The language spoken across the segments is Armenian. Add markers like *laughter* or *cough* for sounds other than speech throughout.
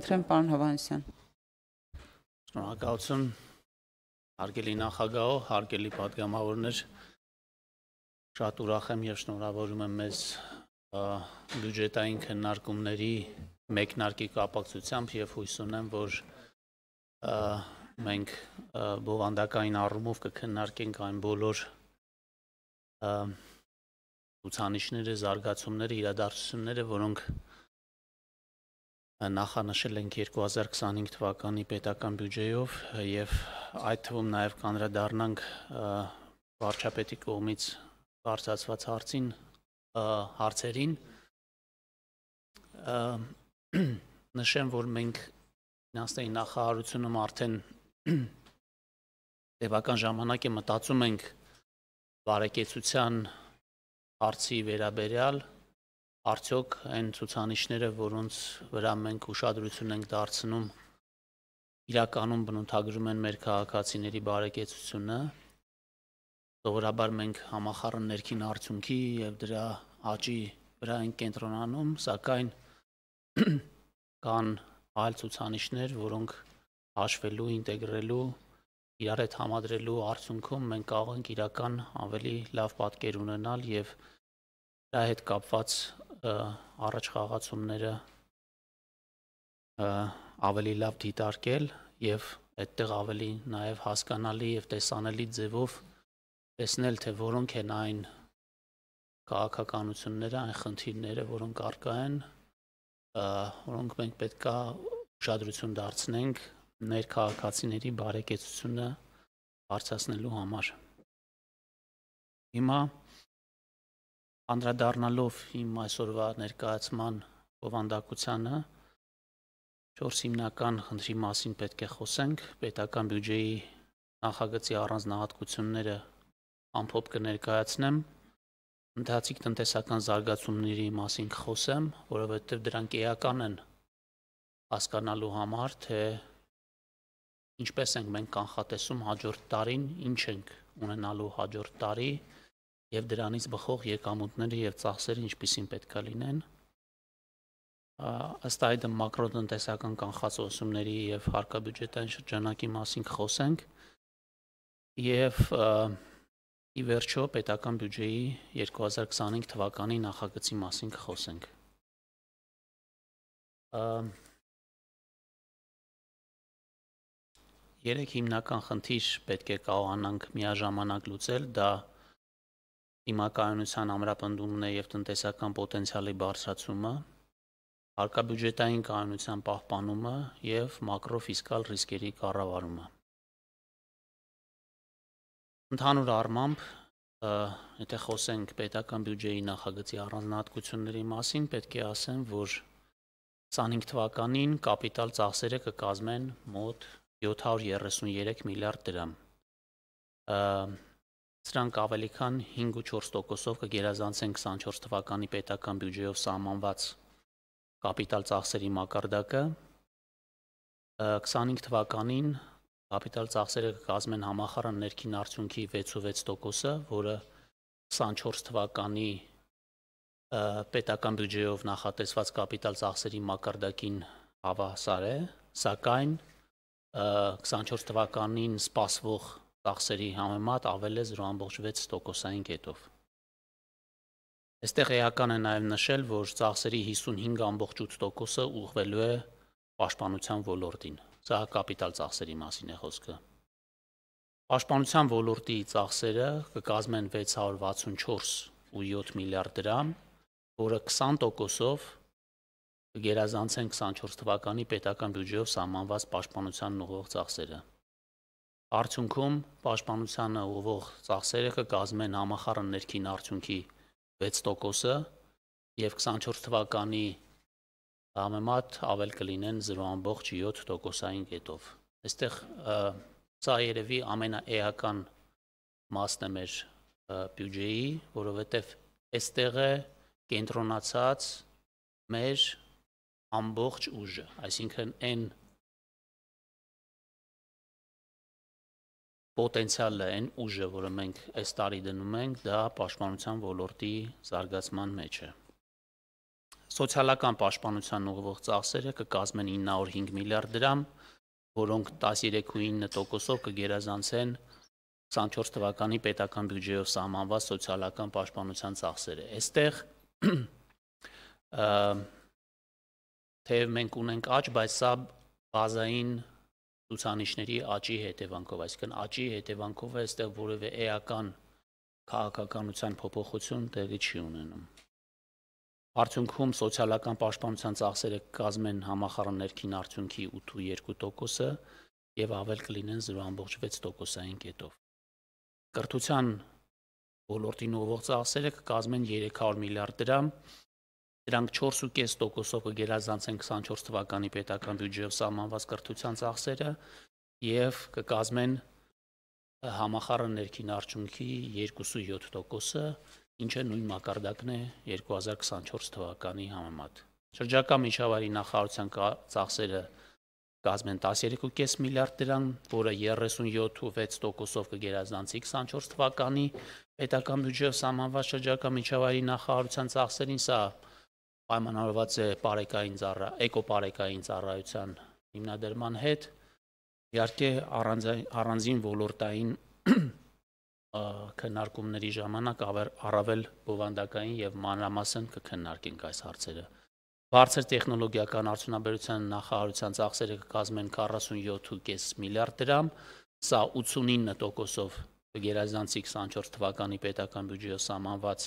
Ընտրեմ պարոն Հովանեսյան։ Շնորհակալություն հարգելի նախագահ, հարգելի падգամավորներ։ Շատ ուրախ եմ եւ շնորհավորում եմ մեզ բյուջետային քննարկումների մեկնարկի կապակցությամբ եւ հույս ունեմ, որ մենք բովանդակային առումով կքննարկենք այն բոլոր ցուցանիշները, զարգացումները, իրադարձությունները, որոնք և, նախանշել ենք 2025 թվականի պետական բյուջեով եւ այդ թվում նաեւ կանրադառնանք վարչապետի կողմից բարձրացված հարցին հարցերին նշեմ որ մենք ֆինանսների նախարարությունում արդեն տևական ժամանակ է մտածում ենք բարեկեցության հարցի վերաբերյալ Արդյոք այն ցուցանիշները, որոնց վրա մենք ուշադրություն ենք դարձնում, իրականում բնութագրում են մեր քաղաքացիների բարեկեցությունը։ Սովորաբար մենք համախառն ներքին արդյունքի եւ դրա աճի վրա ենք կենտրոնանում, սակայն *clears throat* կան այլ ցուցանիշներ, որոնք հաշվելու, ինտեգրելու, իրար հետ համադրելու արդյունքում մենք կարող ենք իրական ավելի լավ պատկեր ունենալ եւ դա հետ կապված առաջ խաղացումները ավելի լավ դիտարկել եւ այդտեղ ավելի նաեւ հասկանալի եւ տեսանելի ձևով տեսնել թե որոնք են այն քաղաքականությունները, այն խնդիրները, որոնք արկա են, որոնք մենք պետքա ուշադրություն դարձնենք մեր քաղաքացիների բարեկեցությունը բարձրացնելու համար։ Հիմա անդրադառնալով իմ այսօրվա ներկայացման ովանդակությանը Չորս հիմնական խնդրի մասին պետք է խոսենք։ Պետական բյուջեի նախագծի առանձնահատկությունները ամփոփ կներկայացնեմ։ Ընթացիկ տնտեսական զարգացումների մասին կխոսեմ, որովհետև դրանք էական են հասկանալու համար, թե ինչպես ենք մենք կանխատեսում հաջորդ տարին, ինչ ենք ունենալու հաջորդ տարի, եւ դրանից բխող եկամուտները եւ ծախսերը ինչպեսին պետքա լինեն ըստ այդ մակրոտնտեսական կանխացողությունների եւ հարկաբյուջետային շրջանակի մասին կխոսենք եւ ի վերջո պետական բյուջեի 2025 թվականի նախագծի մասին կխոսենք երեք հիմնական խնդիր պետք է կարողանանք միաժամանակ լուծել դա դիմակայունության ամրապնդումն է եւ տնտեսական պոտենցիալի բարձրացումը, հարկաբյուջետային կայունության պահպանումը եւ մակրոֆիսկալ ռիսկերի կառավարումը։ Ընդհանուր առմամբ եթե խոսենք պետական բյուջեի նախագծի առանձնահատկությունների մասին, պետք է ասեմ, որ 25 թվականին կապիտալ ծախսերը կկազմեն մոտ 733 միլիարդ դրամ։ Սրանք ավելի քան 5 ու 4%-ով կգերազանցեն 24 թվականի պետական բյուջեով սահմանված կապիտալ ծախսերի մակարդակը 25 թվականին կապիտալ ծախսերը կկազմեն համախառն ներքին արդյունքի 6.6%-ը, որը 24 թվականի պետական բյուջեով նախատեսված կապիտալ ծախսերի մակարդակին հավասար է, սակայն 24 թվականին սպասվող տաքսերի համեմատ ավել է 0.6%-ային կետով։ Այստեղ էական է նաև նշել, որ ծախսերի 55.8%-ը ուղղվելու է պաշտպանության ոլորտին։ Սա կապիտալ ծախսերի մասին է խոսքը։ Պաշտպանության ոլորտի ծախսերը կկազմեն 664.7 միլիարդ դրամ, որը 20%-ով կգերազանցեն 24 թվականի պետական բյուջեով սահմանված պաշտպանության ուղղող ծախսերը։ Արդյունքում պաշտպանությանը ուղղող ծախսերը կկազմեն համախառն ներքին արդյունքի 6%-ը եւ 24 թվականի համեմատ ավել կլինեն 0.7%-ային կետով։ Այստեղ սա երևի ամենաեական մասն է մեր բյուջեի, որովհետև այստեղ է կենտրոնացած մեր ամբողջ ուժը, այսինքն այն պոտենցիալը այն ուժը, որը մենք այս տարի դնում ենք, դա պաշտպանության ոլորտի զարգացման մեջ է։ Սոցիալական պաշտպանության ուղղվող ծախսերը կկազմեն 905 միլիարդ դրամ, որոնք 13.9%-ով կգերազանցեն 24 թվականի պետական բյուջեով սահմանված սոցիալական պաշտպանության ծախսերը։ Այստեղ թեև մենք ունենք աճ, բայց սա բազային ցուցանիշների աճի հետևանքով, այսինքն աճի հետևանքով է այստեղ որևէ էական քաղաքականության փոփոխություն տեղի չի ունենում։ Արդյունքում սոցիալական պաշտպանության ծախսերը կկազմեն համախառն ներքին արդյունքի 8.2%-ը եւ ավել կլինեն 0.6%-ային կետով։ Կրթության ոլորտին ուղղող ծախսերը կկազմեն 300 միլիարդ դրամ, Դրանք 4.5%-ով կգերազանցեն 24 թվականի պետական բյուջեով սահմանված կրթության ծախսերը եւ կկազմեն համախառն ներքին արդյունքի 2.7%-ը, ինչը նույն մակարդակն է 2024 թվականի համեմատ։ Շրջակա միջավայրի նախարարության ծախսերը կազմեն 13.5 միլիարդ դրամ, որը 37.6%-ով կգերազանցի 24 թվականի պետական բյուջեով սահմանված շրջակա միջավայրի նախարարության ծախսերին, սա պայմանավորված է բարեկային ծառա, էկոպարեկային ծառայության հիմնադրման հետ։ Իհարկե առանձին ոլորտային քննարկումների ժամանակ առավել բովանդակային եւ մանրամասն կքննարկենք այս հարցերը։ Բարձր տեխնոլոգիական արդյունաբերության նախարարության ծախսերը կկազմեն 47.5 միլիարդ դրամ, սա 89%-ով գերազանցի 24 թվականի պետական բյուջեով սահմանված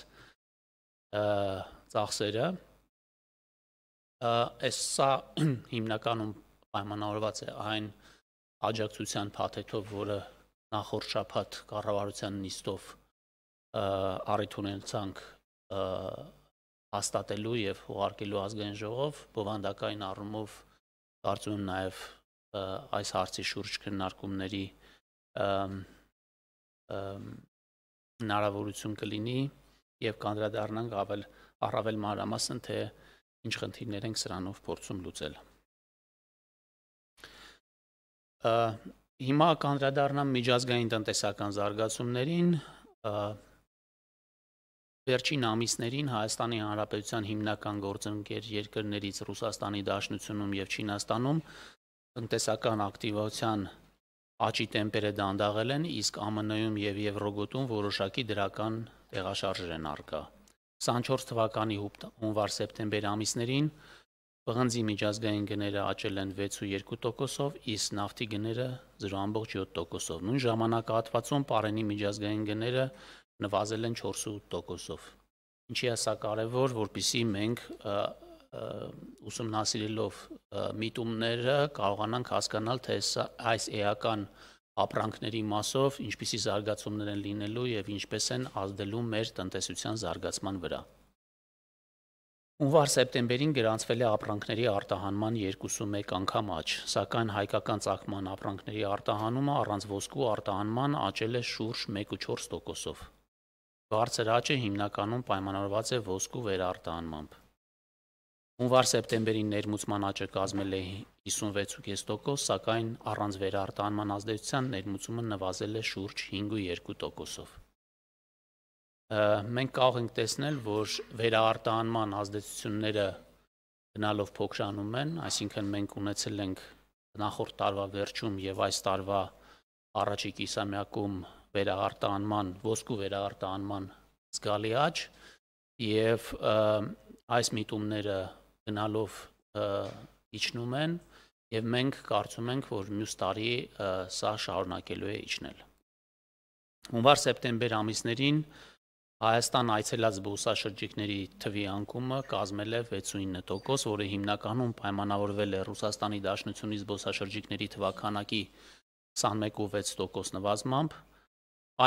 ծախսերը Այս սա *clears throat* հիմնականում պայմանավորված է այն աջակցության փաթեթով, որը նախորդ շաբաթ կառավարության նիստով առիթ ունեցանք հաստատելու եւ ուղարկելու ազգային ժողով բովանդակային առումով կարծում եմ նաեւ այս հարցի շուրջ քննարկումների հնարավորություն կլինի եւ կանդրադառնանք ավել առավել մանրամասն թե և, ինչ խնդիրներ ենք սրանով փորձում լուծել։ Հիմա կանդրադառնամ միջազգային տնտեսական զարգացումներին։ Վերջին ամիսներին Հայաստանի Հանրապետության հիմնական գործընկեր երկրներից Ռուսաստանի Դաշնությունում եւ Չինաստանում տնտեսական ակտիվացիան աճի տեմպերը դանդաղել են, իսկ ԱՄՆ-ում եւ Եվրոգոտում որոշակի դրական տեղաշարժեր են արկա։ եվ 24 թվականի հունվար-սեպտեմբեր ամիսներին բղանձի միջազգային գները աճել են 6.2%-ով, իսկ նավթի գները 0.7%-ով։ Նույն ժամանակահատվածում Պարենի միջազգային գները նվազել են 4.8%-ով։ Ինչի է սա կարևոր, որpիսի մենք ուսումնասիրելով միտումները կարողանանք հասկանալ, թե այս էական ապրանքների մասով ինչպիսի զարգացումներ են լինելու եւ ինչպես են ազդելու մեր տնտեսության զարգացման վրա։ Հունվար սեպտեմբերին գրանցվել է ապրանքների արտահանման 21 անգամ աճ, սակայն հայկական ցակման ապրանքների արտահանումը առանց ոսկու արտահանման աճել է շուրջ 1.4%-ով։ Բարձր աճը հիմնականում պայմանավորված է ոսկու վերարտահանմամբ։ Հունվար սեպտեմբերին ներմուծման աճը կազմել է 56.5%, սակայն առանց վերարտանման ազդեցության ներմուծումը նվազել է շուրջ 5.2%-ով։ Մենք կարող ենք տեսնել, որ վերարտանման ազդեցությունները գնալով փոքրանում են, այսինքն մենք ունեցել ենք նախորդ տարվա վերջում եւ այս տարվա առաջիկ իսամյակում վերահարտանման, ոսկու վերահարտանման զգալի աճ եւ այս միտումները գնալով իջնում են Եվ մենք կարծում ենք, որ մյուս տարի սա շարունակելու է իջնել։ Հունվար-սեպտեմբեր ամիսներին Հայաստան այցելած զբոսաշրջիկների թվի անկումը կազմել է 69%, որը հիմնականում պայմանավորվել է Ռուսաստանի Դաշնությունից զբոսաշրջիկների թվականակի 21.6% նվազմամբ,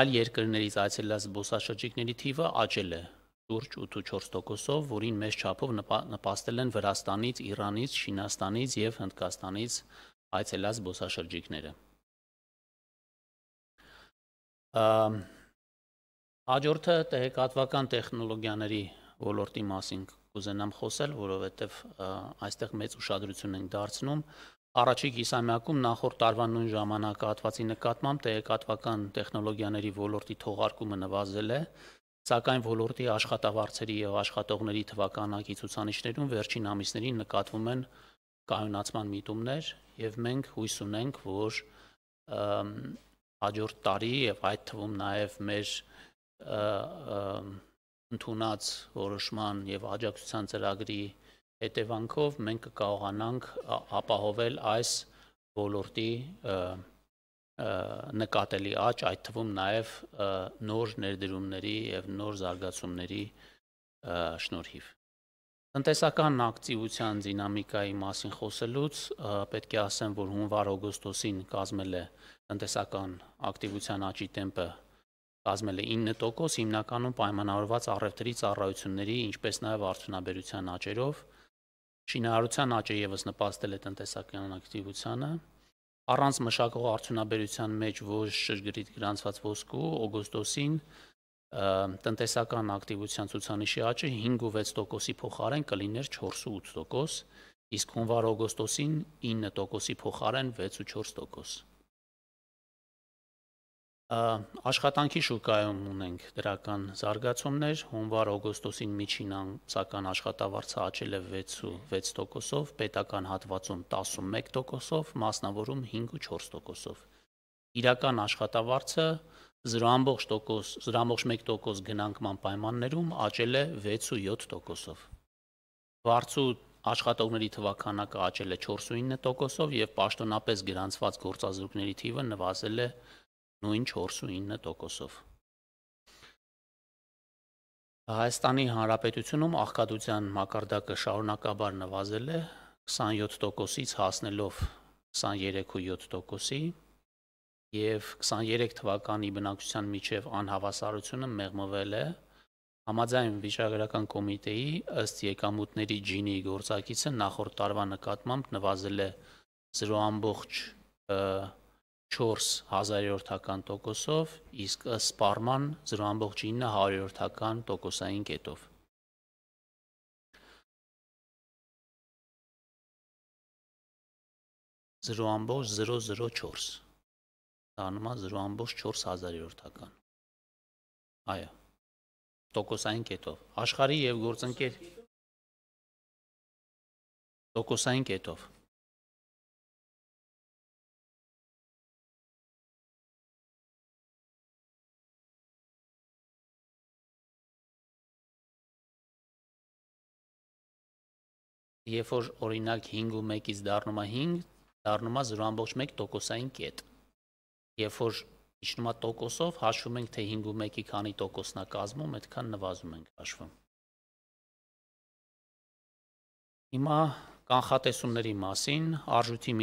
այլ երկրներից այցելած զբոսաշրջիկների թիվը աճել է 0.5 շուրջ 84%-ով, որին մեծ չափով նպաստել են Վրաստանից, Իրանից, Չինաստանից եւ Հնդկաստանից այցելած զբոսաշրջիկները։ Հաջորդը տեղեկատվական տեխնոլոգիաների ոլորտի մասին կուզենամ խոսել, որովհետեւ այստեղ մեծ ուշադրություն ենք դարձնում Առաջի կիսամյակում նախորդ տարվա նույն ժամանակահատվածի նկատմամբ տեղեկատվական տեխնոլոգիաների ոլորտի թողարկումը նվազել է Սակայն ոլորտի աշխատավարձերի եւ աշխատողների թվականակի ցուցանիշներում վերջին ամիսներին նկատվում են կայունացման միտումներ եւ մենք հույս ունենք, որ հաջորդ տարի եւ այդ թվում նաեւ մեր ընդունած որոշման եւ աջակցության ծրագրի հետևանքով մենք կկարողանանք ապահովել այս ոլորտի նկատելի աճ, այդ թվում նաև նոր ներդրումների եւ նոր զարգացումների շնորհիվ։ Տնտեսական ակտիվության դինամիկայի մասին խոսելուց պետք է ասեմ, որ հունվար-օգոստոսին կազմել է տնտեսական ակտիվության աճի տեմպը կազմել է 9%, հիմնականում պայմանավորված առևտրի ծառայությունների, ինչպես նաև արդյունաբերության աճերով։ Շինարարության աճը եւս նպաստել է տնտեսական ակտիվությանը, Առանց մշակող արդյունաբերության մեջ ոչ շրջգրիտ գրանցված ոսկու օգոստոսին տնտեսական ակտիվության ցուցանիշի աճը 5 ու 6%-ի փոխարեն կլիներ 4 ու 8%, իսկ հունվար-օգոստոսին 9%-ի փոխարեն 6 ու 4%։ Աշխատանքի շուկայում ունենք դրական զարգացումներ, հունվար-օգոստոսին միջին ամսական աշխատավարձը աճել է 6.6%-ով, պետական հատվածում 11%-ով, մասնավորում 5.4%-ով։ Իրական աշխատավարձը 0.1% գնանկման պայմաններում աճել է 6.7%-ով։ Վարձու աշխատողների թվականակը աճել է 4.9%-ով եւ պաշտոնապես գրանցված գործազրկների թիվը նվազել է 0.5%-ով նույն 49%-ով։ Հայաստանի Հանրապետությունում աղքատության մակարդակը շարունակաբար նվազել է 27%-ից հասնելով 23.7%-ի և 23 թվականի բնակության միջև անհավասարությունը մեղմվել է համաձայն վիճակագրական կոմիտեի ըստ եկամուտների ջինի գործակիցը նախորդ տարվա նկատմամբ նվազել է 0.1 4.100-յորդական տոկոսով, իսկ սպարման 0.900-յորդական տոկոսային կետով։ զրո ամբողջ 004 դառնում է 0 ամբողջ 4000-յորդական։ Այո։ Տոկոսային կետով, աշխարհի եւ գործընկեր տոկոսային կետով երբ որ օրինակ 5 ու 1-ից դառնում է 5, դառնում է 0.1 տոկոսային կետ։ Երբ որ իջնում է տոկոսով, հաշվում ենք թե 5 ու 1-ի քանի տոկոսն է կազմում, այդքան նվազում ենք հաշվում։ Հիմա կանխատեսումների մասին արժույթի